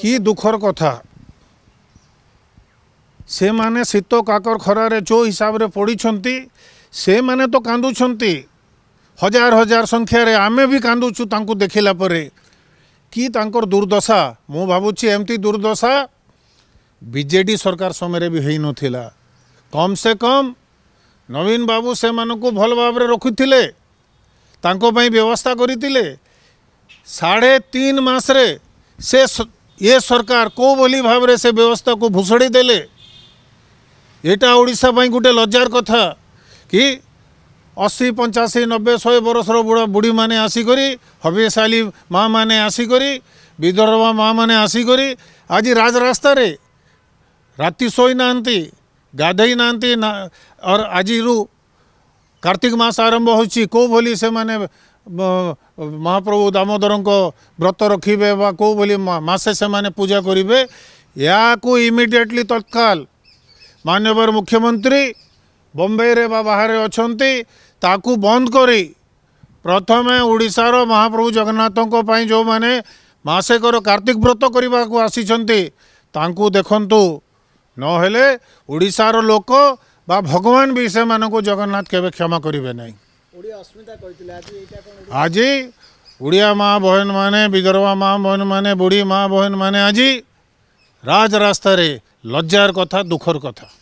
कि दुखर कथा से मैंने शीत काकर खरारे जो हिसाब से पड़ी से मैंने तो कादुंट हजार हजार संख्यार आम भी कादुचुता देखला कि दुर्दशा मु भावी एमती दुर्दशा बजे सरकार समय भी हो नाला कम से कम नवीन बाबू से मानक भल भाव रखि व्यवस्था करे तीन मस ये सरकार को बोली भाव से व्यवस्था को भूसड़ी दे यहाँपी गोटे लज्जार कथा कि अशी पंचाशी नब्बे शहे बरसर बुढ़ा बुढ़ी मैंने आसिकरी हबीशाली माँ मैंने आसिकरी विदर्भा माँ मैंने आसिकरी आज राज रास्ता राति शोई ना ना और आज रु कार्तिक मास आरंभ हो भोली से मैंने महाप्रभु दामोदर व्रत रखे कौली मसे से माने पूजा करेंगे या को इमिडियेटली तत्काल मानवर मुख्यमंत्री बम्बे बाहर अच्छा ताकू बंद कर प्रथम ओडार महाप्रभु जगन्नाथों पर जो मैंने मसेकर कार्तिक व्रत करने को आसी देखत नड़शार लोक व भगवान भी से मानक जगन्नाथ के क्षमा करेंगे ना आज ओडिया माँ बहन मैंने बिगरवा माँ बहन मैंने बुढ़ी माँ बहन मैंने आज राज रास्तार लज्जार कथा दुखर कथा